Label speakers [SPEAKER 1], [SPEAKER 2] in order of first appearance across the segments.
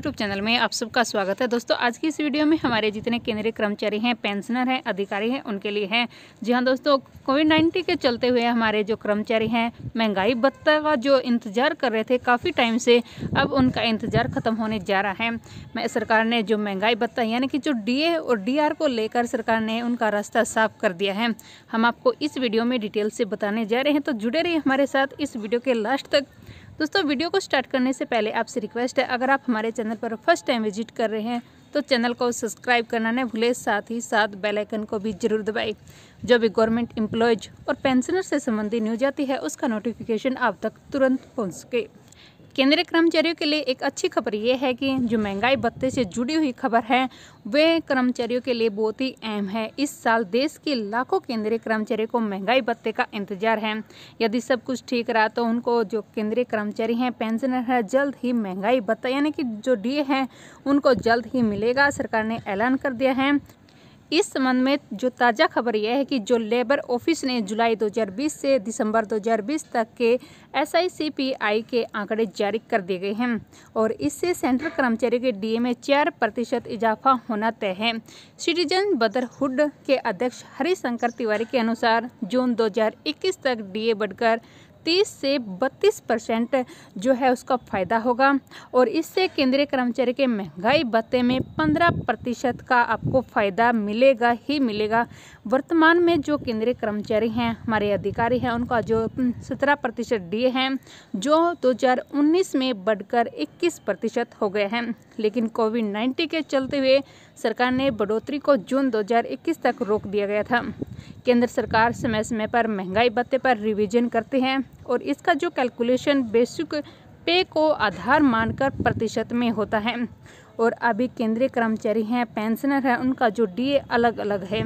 [SPEAKER 1] YouTube channel में आप सबका स्वागत है दोस्तों आज की इस वीडियो में हमारे जितने केंद्रीय कर्मचारी हैं पेंशनर हैं अधिकारी हैं उनके लिए हैं जी हाँ दोस्तों कोविड नाइन्टीन के चलते हुए हमारे जो कर्मचारी हैं महंगाई भत्ता का जो इंतजार कर रहे थे काफ़ी टाइम से अब उनका इंतजार ख़त्म होने जा रहा है मैं सरकार ने जो महंगाई भत्ता यानी कि जो डी और डी को लेकर सरकार ने उनका रास्ता साफ कर दिया है हम आपको इस वीडियो में डिटेल से बताने जा रहे हैं तो जुड़े रहिए हमारे साथ इस वीडियो के लास्ट तक दोस्तों वीडियो को स्टार्ट करने से पहले आपसे रिक्वेस्ट है अगर आप हमारे चैनल पर फर्स्ट टाइम विजिट कर रहे हैं तो चैनल को सब्सक्राइब करना नहीं भूले साथ ही साथ बेल आइकन को भी जरूर दबाएं जो भी गवर्नमेंट एम्प्लॉयज और पेंशनर से संबंधित न्यूज आती है उसका नोटिफिकेशन आप तक तुरंत पहुँच सके केंद्रीय कर्मचारियों के लिए एक अच्छी खबर ये है कि जो महंगाई भत्ते से जुड़ी हुई खबर है वे कर्मचारियों के लिए बहुत ही अहम है इस साल देश के लाखों केंद्रीय कर्मचारियों को महंगाई भत्ते का इंतजार है यदि सब कुछ ठीक रहा तो उनको जो केंद्रीय कर्मचारी हैं पेंशनर है जल्द ही महंगाई भत्ता यानी कि जो डी है उनको जल्द ही मिलेगा सरकार ने ऐलान कर दिया है इस संबंध में जो ताज़ा खबर यह है कि जो लेबर ऑफिस ने जुलाई 2020 से दिसंबर 2020 तक के एस आई के आंकड़े जारी कर दिए गए हैं और इससे सेंट्रल कर्मचारी के डीए में चार प्रतिशत इजाफा होना तय है सिटीजन ब्रदरहुड के अध्यक्ष हरिशंकर तिवारी के अनुसार जून 2021 तक डीए बढ़कर तीस से बत्तीस परसेंट जो है उसका फ़ायदा होगा और इससे केंद्रीय कर्मचारी के महंगाई भत्ते में पंद्रह प्रतिशत का आपको फ़ायदा मिलेगा ही मिलेगा वर्तमान में जो केंद्रीय कर्मचारी हैं हमारे अधिकारी हैं उनका जो सत्रह प्रतिशत डी हैं जो 2019 में बढ़कर इक्कीस प्रतिशत हो गए हैं लेकिन कोविड नाइन्टीन के चलते हुए सरकार ने बढ़ोतरी को जून 2021 तक रोक दिया गया था केंद्र सरकार समय समय पर महंगाई भत्ते पर रिवीजन करते हैं और इसका जो कैलकुलेशन बेसिक पे को आधार मानकर प्रतिशत में होता है और अभी केंद्रीय कर्मचारी हैं पेंशनर हैं उनका जो डीए अलग अलग है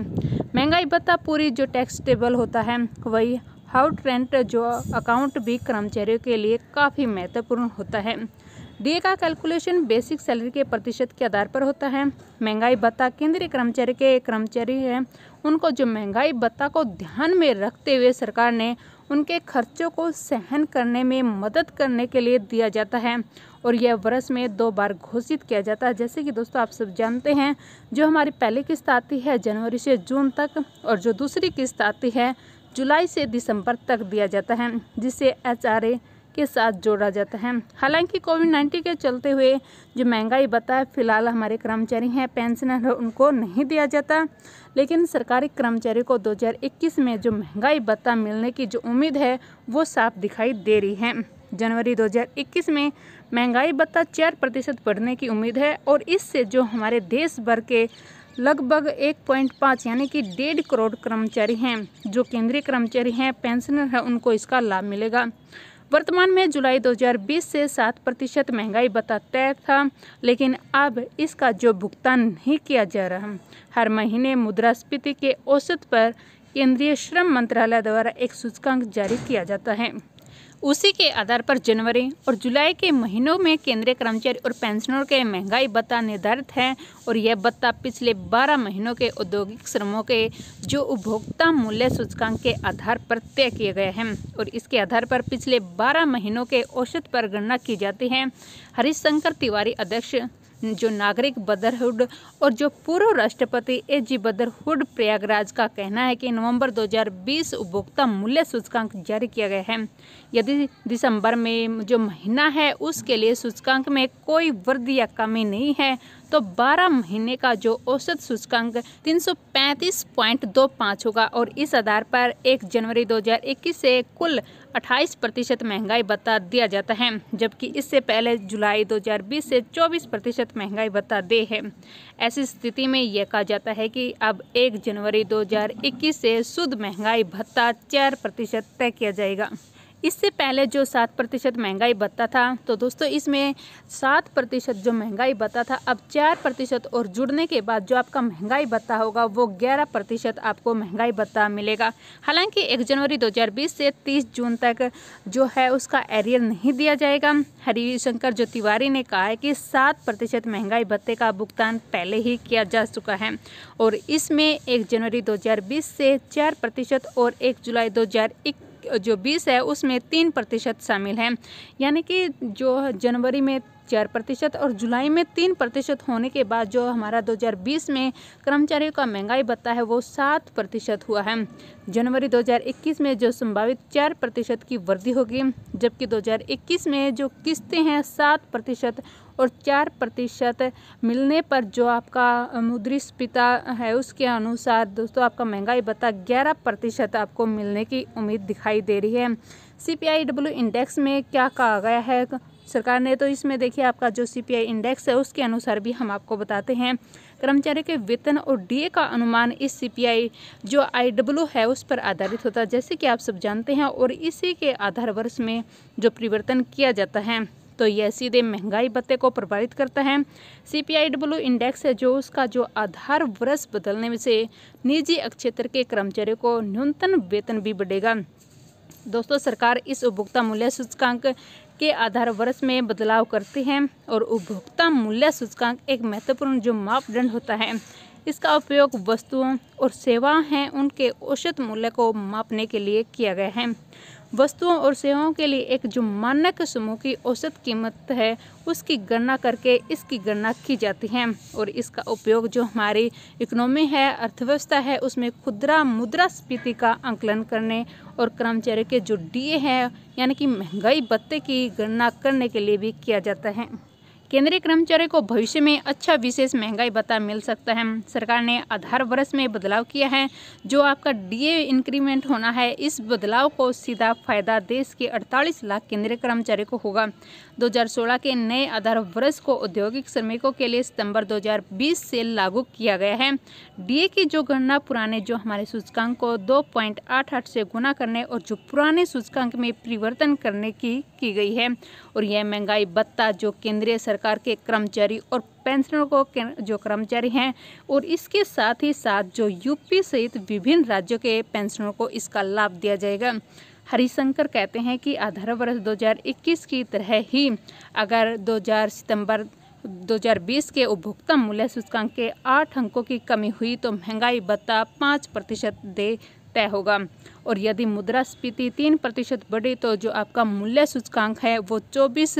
[SPEAKER 1] महंगाई भत्ता पूरी जो टैक्स टेबल होता है वही हाउट रेंट जो अकाउंट भी कर्मचारियों के लिए काफ़ी महत्वपूर्ण होता है डीए का कैलकुलेशन बेसिक सैलरी के प्रतिशत के आधार पर होता है महंगाई भत्ता केंद्रीय कर्मचारी के कर्मचारी हैं उनको जो महंगाई भत्ता को ध्यान में रखते हुए सरकार ने उनके खर्चों को सहन करने में मदद करने के लिए दिया जाता है और यह वर्ष में दो बार घोषित किया जाता है जैसे कि दोस्तों आप सब जानते हैं जो हमारी पहली किस्त आती है जनवरी से जून तक और जो दूसरी किस्त आती है जुलाई से दिसंबर तक दिया जाता है जिससे एच के साथ जोड़ा जाता है हालांकि कोविड नाइन्टीन के चलते हुए जो महंगाई भत्ता है फिलहाल हमारे कर्मचारी हैं पेंशनर उनको नहीं दिया जाता लेकिन सरकारी कर्मचारी को 2021 में जो महंगाई भत्ता मिलने की जो उम्मीद है वो साफ दिखाई दे रही है जनवरी 2021 में महंगाई भत्ता चार प्रतिशत बढ़ने की उम्मीद है और इससे जो हमारे देश भर के लगभग 1.5 यानी कि डेढ़ करोड़ कर्मचारी हैं जो केंद्रीय कर्मचारी हैं पेंशनर हैं उनको इसका लाभ मिलेगा वर्तमान में जुलाई 2020 से सात प्रतिशत महंगाई बता तय था लेकिन अब इसका जो भुगतान नहीं किया जा रहा हर महीने मुद्रास्फीति के औसत पर केंद्रीय श्रम मंत्रालय द्वारा एक सूचकांक जारी किया जाता है उसी के आधार पर जनवरी और जुलाई के महीनों में केंद्रीय कर्मचारी और पेंशनरों के महंगाई भत्ता निर्धारित है और यह भत्ता पिछले 12 महीनों के औद्योगिक श्रमों के जो उपभोक्ता मूल्य सूचकांक के आधार पर तय किए गए हैं और इसके आधार पर पिछले 12 महीनों के औसत पर गणना की जाती है हरिशंकर तिवारी अध्यक्ष जो नागरिक बदरहुड और जो पूर्व राष्ट्रपति ए जी बदरहुड प्रयागराज का कहना है कि नवंबर 2020 उपभोक्ता मूल्य सूचकांक जारी किया गया है यदि दिसंबर में जो महीना है उसके लिए सूचकांक में कोई वृद्धि या कमी नहीं है तो 12 महीने का जो औसत सूचकांक 335.25 होगा और इस आधार पर 1 जनवरी 2021 से कुल अट्ठाईस प्रतिशत महंगाई भत्ता दिया जाता है जबकि इससे पहले जुलाई 2020 से 24 प्रतिशत महंगाई भत्ता दे है ऐसी स्थिति में यह कहा जाता है कि अब 1 जनवरी 2021 से शुद्ध महंगाई भत्ता चार प्रतिशत तय किया जाएगा इससे पहले जो सात प्रतिशत महंगाई भत्ता था तो दोस्तों इसमें सात प्रतिशत जो महंगाई बत्ता था अब चार प्रतिशत और जुड़ने के बाद जो आपका महंगाई भत्ता होगा वो ग्यारह प्रतिशत आपको महंगाई भत्ता मिलेगा हालांकि एक जनवरी 2020 से 30 जून तक जो है उसका एरियर नहीं दिया जाएगा हरिशंकर जो तिवारी ने कहा है कि सात प्रतिशत महंगाई भत्ते का भुगतान पहले ही किया जा चुका है और इसमें एक जनवरी दो से चार प्रतिशत और एक जुलाई दो जो बीस है उसमें तीन प्रतिशत शामिल हैं यानी कि जो जनवरी में चार प्रतिशत और जुलाई में तीन प्रतिशत होने के बाद जो हमारा 2020 में कर्मचारियों का महंगाई भत्ता है वो सात प्रतिशत हुआ है जनवरी 2021 में जो संभावित चार प्रतिशत की वृद्धि होगी जबकि 2021 में जो किस्तें हैं सात प्रतिशत और चार प्रतिशत मिलने पर जो आपका पिता है उसके अनुसार दोस्तों आपका महंगाई भत्ता ग्यारह प्रतिशत आपको मिलने की उम्मीद दिखाई दे रही है C P I W index में क्या कहा गया है सरकार ने तो इसमें देखिए आपका जो सीपीआई इंडेक्स है उसके अनुसार भी हम आपको बताते हैं कर्मचारी के वेतन और डीए का अनुमान इस सीपीआई जो आईडब्ल्यू है उस पर आधारित होता है जैसे कि आप सब जानते हैं और इसी के आधार वर्ष में जो परिवर्तन किया जाता है तो यह सीधे महंगाई भत्ते को प्रभावित करता है C P I W index है जो उसका जो आधार वर्ष बदलने में से निजी क्षेत्र के कर्मचारियों को न्यूनतम वेतन भी बढ़ेगा दोस्तों सरकार इस उपभोक्ता मूल्य सूचकांक के आधार वर्ष में बदलाव करती है और उपभोक्ता मूल्य सूचकांक एक महत्वपूर्ण जो मापदंड होता है इसका उपयोग वस्तुओं और सेवाएं हैं उनके औसत मूल्य को मापने के लिए किया गया है वस्तुओं और सेवाओं के लिए एक जो मानक समूह की औसत कीमत है उसकी गणना करके इसकी गणना की जाती है और इसका उपयोग जो हमारी इकोनॉमी है अर्थव्यवस्था है उसमें खुदरा मुद्रा स्फीति का आंकलन करने और कर्मचारी के जो डीए हैं यानी कि महंगाई भत्ते की गणना करने के लिए भी किया जाता है केंद्रीय कर्मचारी को भविष्य में अच्छा विशेष महंगाई भत्ता मिल सकता है सरकार ने आधार वर्ष में बदलाव किया है जो आपका डीए इंक्रीमेंट होना है इस बदलाव को सीधा फायदा देश के 48 लाख केंद्रीय कर्मचारी को होगा 2016 के नए आधार वर्ष को औद्योगिक श्रमिकों के लिए सितंबर 2020 से लागू किया गया है डीए की जो गणना पुराने जो हमारे सूचकांक को दो से गुना करने और जो पुराने सूचकांक में परिवर्तन करने की की गई है और यह महंगाई भत्ता जो केंद्रीय सरकार सरकार के कर्मचारी और पेंशनर को जो कर्मचारी हैं और इसके साथ ही साथ जो यूपी सहित विभिन्न राज्यों के पेंशनरों को इसका लाभ दिया जाएगा हरिशंकर कहते हैं कि आधार वर्ष 2021 की तरह ही अगर 2000 सितंबर 2020 के उपभोक्ता मूल्य सूचकांक के आठ अंकों की कमी हुई तो महंगाई भत्ता पाँच प्रतिशत दे तय होगा और यदि मुद्रा स्पीति तीन प्रतिशत बढ़ी तो जो आपका मूल्य सूचकांक है वो चौबीस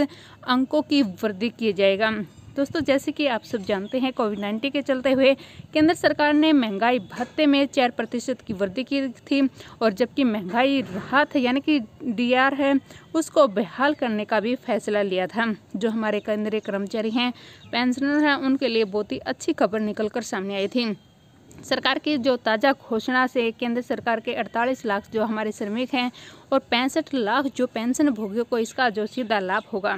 [SPEAKER 1] अंकों की वृद्धि किया जाएगा दोस्तों जैसे कि आप सब जानते हैं कोविड नाइन्टीन के चलते हुए केंद्र सरकार ने महंगाई भत्ते में चार प्रतिशत की वृद्धि की थी और जबकि महंगाई राहत यानी कि डीआर है उसको बहाल करने का भी फैसला लिया था जो हमारे केंद्रीय कर्मचारी हैं पेंशनर हैं उनके लिए बहुत ही अच्छी खबर निकल कर सामने आई थी सरकार की जो ताज़ा घोषणा से केंद्र सरकार के 48 लाख जो हमारे श्रमिक हैं और पैंसठ लाख जो पेंशन भोगियों को इसका जो सीधा लाभ होगा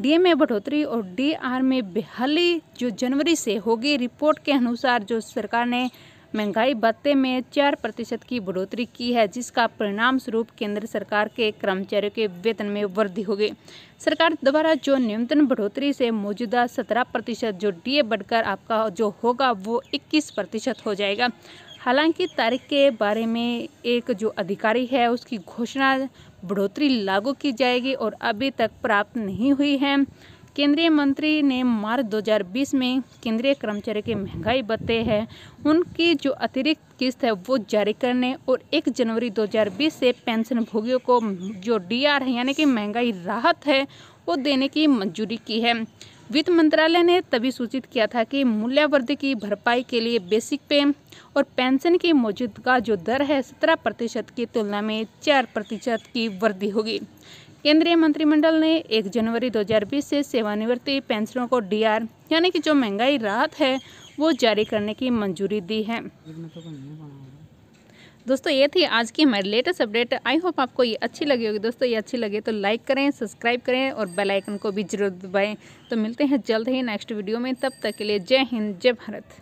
[SPEAKER 1] डीए में बढ़ोतरी और डीआर में बहाली जो जनवरी से होगी रिपोर्ट के अनुसार जो सरकार ने महंगाई भत्ते में चार प्रतिशत की बढ़ोतरी की है जिसका परिणाम स्वरूप केंद्र सरकार के कर्मचारियों के वेतन में वृद्धि होगी सरकार द्वारा जो न्यूनतम बढ़ोतरी से मौजूदा सत्रह प्रतिशत जो डीए बढ़कर आपका जो होगा वो इक्कीस प्रतिशत हो जाएगा हालांकि तारीख के बारे में एक जो अधिकारी है उसकी घोषणा बढ़ोतरी लागू की जाएगी और अभी तक प्राप्त नहीं हुई है केंद्रीय मंत्री ने मार्च 2020 में केंद्रीय कर्मचारी के महंगाई भत्ते हैं उनकी जो अतिरिक्त किस्त है वो जारी करने और 1 जनवरी 2020 से पेंशन भोगियों को जो डीआर है यानी कि महंगाई राहत है वो देने की मंजूरी की है वित्त मंत्रालय ने तभी सूचित किया था कि मूल्यवर्धन की भरपाई के लिए बेसिक पे और पेंशन की मौजूदगा जो दर है सत्रह प्रतिशत की तुलना में चार प्रतिशत की वृद्धि होगी केंद्रीय मंत्रिमंडल ने 1 जनवरी 2020 से सेवानिवृत्ति पेंशनों को डीआर यानी कि जो महंगाई राहत है वो जारी करने की मंजूरी दी है दोस्तों ये थी आज की हमारी लेटेस्ट अपडेट आई होप आपको ये अच्छी लगी होगी दोस्तों ये अच्छी लगे तो लाइक करें सब्सक्राइब करें और बेल आइकन को भी जरूर दबाएं तो मिलते हैं जल्द ही नेक्स्ट वीडियो में तब तक के लिए जय हिंद जय भारत